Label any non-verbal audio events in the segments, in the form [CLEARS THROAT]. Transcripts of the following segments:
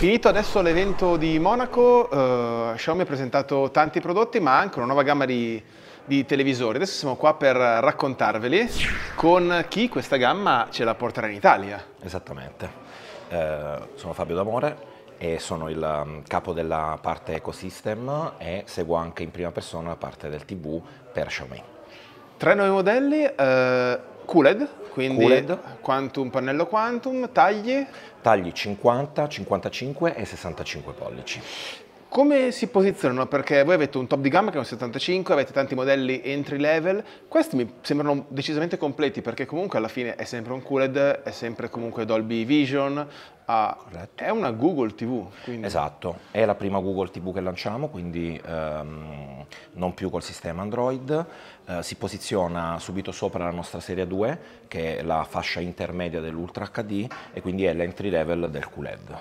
Finito adesso l'evento di Monaco, eh, Xiaomi ha presentato tanti prodotti ma anche una nuova gamma di, di televisori. Adesso siamo qua per raccontarveli con chi questa gamma ce la porterà in Italia. Esattamente. Eh, sono Fabio D'Amore e sono il mm, capo della parte ecosystem e seguo anche in prima persona la parte del TV per Xiaomi. Tre nuovi modelli. Eh Cooled, quindi Cooled. quantum pannello quantum, tagli? Tagli 50, 55 e 65 pollici. Come si posizionano? Perché voi avete un top di gamma che è un 75, avete tanti modelli entry level, questi mi sembrano decisamente completi perché comunque alla fine è sempre un QLED, è sempre comunque Dolby Vision, ha, è una Google TV. Quindi. Esatto, è la prima Google TV che lanciamo, quindi ehm, non più col sistema Android, eh, si posiziona subito sopra la nostra serie 2 che è la fascia intermedia dell'Ultra HD e quindi è l'entry level del QLED.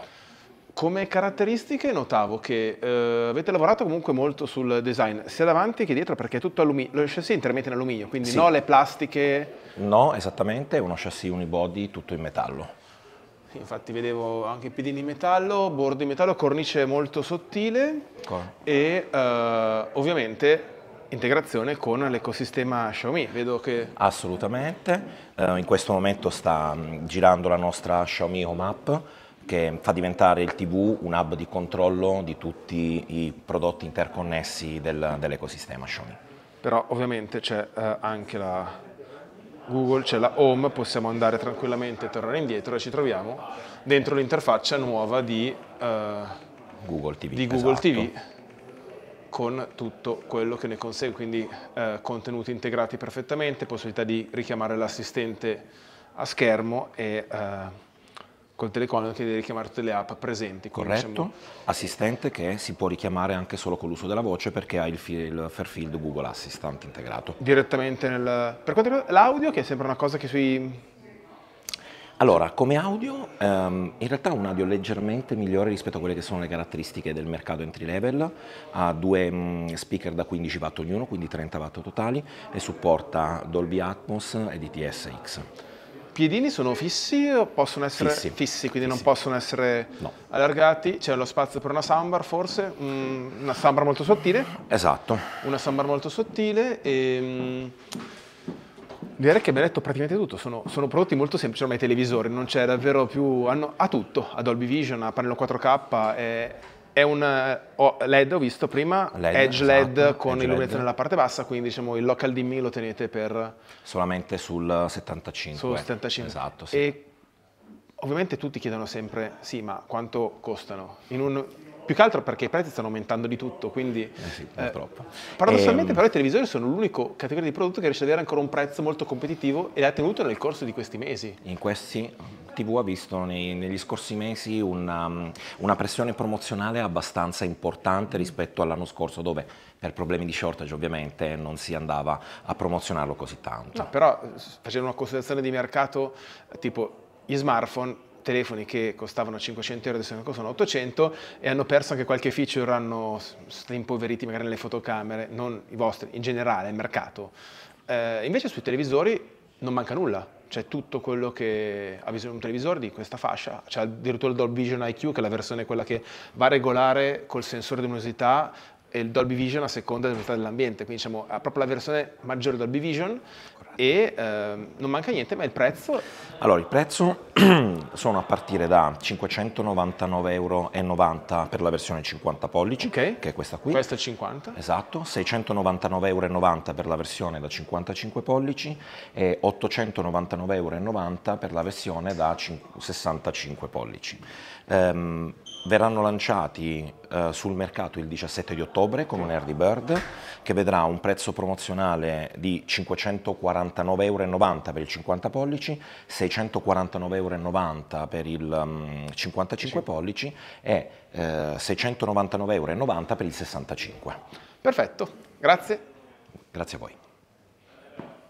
Come caratteristiche notavo che eh, avete lavorato comunque molto sul design, sia davanti che dietro, perché è tutto alluminio, lo chassis è interamente in alluminio, quindi sì. no le plastiche... No, esattamente, è uno chassis unibody tutto in metallo. Infatti vedevo anche piedini in metallo, bordo in metallo, cornice molto sottile Qua. e eh, ovviamente integrazione con l'ecosistema Xiaomi, vedo che... Assolutamente, eh, in questo momento sta mm, girando la nostra Xiaomi Home App, che fa diventare il TV un hub di controllo di tutti i prodotti interconnessi del, dell'ecosistema Xiaomi. Però ovviamente c'è eh, anche la Google, c'è la Home, possiamo andare tranquillamente, e tornare indietro e ci troviamo dentro l'interfaccia nuova di, eh, Google TV, di Google esatto. TV con tutto quello che ne consegue, quindi eh, contenuti integrati perfettamente, possibilità di richiamare l'assistente a schermo e eh, col telecomando che devi richiamare tutte le app presenti. Corretto, siamo... assistente che si può richiamare anche solo con l'uso della voce perché ha il, il Fairfield Google Assistant integrato. Direttamente nel... Per quanto riguarda l'audio, che è sempre una cosa che sui... Allora, come audio, ehm, in realtà è un audio leggermente migliore rispetto a quelle che sono le caratteristiche del mercato entry level, ha due mh, mm, speaker da 15 watt ognuno, quindi 30 watt totali, e supporta Dolby Atmos e ITS-X piedini sono fissi o possono essere fissi, fissi quindi fissi. non possono essere no. allargati? C'è lo spazio per una sambar forse, mm, una sambar molto sottile? Esatto. Una sambar molto sottile e... Mm, Direi che abbiamo ha detto praticamente tutto, sono, sono, prodotti molto semplici ormai i televisori, non c'è davvero più, hanno, ha tutto, ha Dolby Vision, a pannello 4K, è, è un oh, eh, LED, ho visto prima, LED, esatto, Edge esatto, LED con edge illuminazione nella parte bassa, quindi diciamo il local dimming lo tenete per... Solamente sul 75. Sul 75. Esatto, sì. E ovviamente tutti chiedono sempre, sì, ma quanto costano? In un più che altro perché i prezzi stanno aumentando di tutto, quindi... Eh sì, eh, purtroppo. paradossalmente ehm... però i televisori sono l'unico categoria di prodotto che riesce ad avere ancora un prezzo molto competitivo e l'ha tenuto nel corso di questi mesi. In questi TV ha visto nei, negli scorsi mesi una, um, una pressione promozionale abbastanza importante mm. rispetto all'anno scorso dove per problemi di shortage ovviamente non si andava a promozionarlo così tanto. No, però facendo una considerazione di mercato tipo gli smartphone telefoni che costavano 500 euro adesso ne costano 800 e hanno perso anche qualche feature, hanno impoveriti magari nelle fotocamere, non i vostri, in generale, il mercato. Eh, invece sui televisori non manca nulla, c'è tutto quello che ha bisogno di un televisore di questa fascia, c'è addirittura il Dolby Vision IQ che è la versione quella che va a regolare col sensore di luminosità e il Dolby Vision a seconda della dell'ambiente, quindi diciamo ha proprio la versione maggiore Dolby Vision Corretto. e ehm, non manca niente, ma il prezzo? Allora, il prezzo [CLEARS THROAT] sono a partire da 599,90 euro per la versione 50 pollici, okay. che è questa qui. Questa è 50. Esatto, 699,90 euro per la versione da 55 pollici e 899,90 euro per la versione da 65, 65 pollici. Um, verranno lanciati eh, sul mercato il 17 di ottobre con un early bird che vedrà un prezzo promozionale di 549,90 euro per il 50 pollici, 649,90 euro per il um, mm, 55 pollici e eh, 699,90 euro per il 65. Perfetto, grazie. Grazie a voi.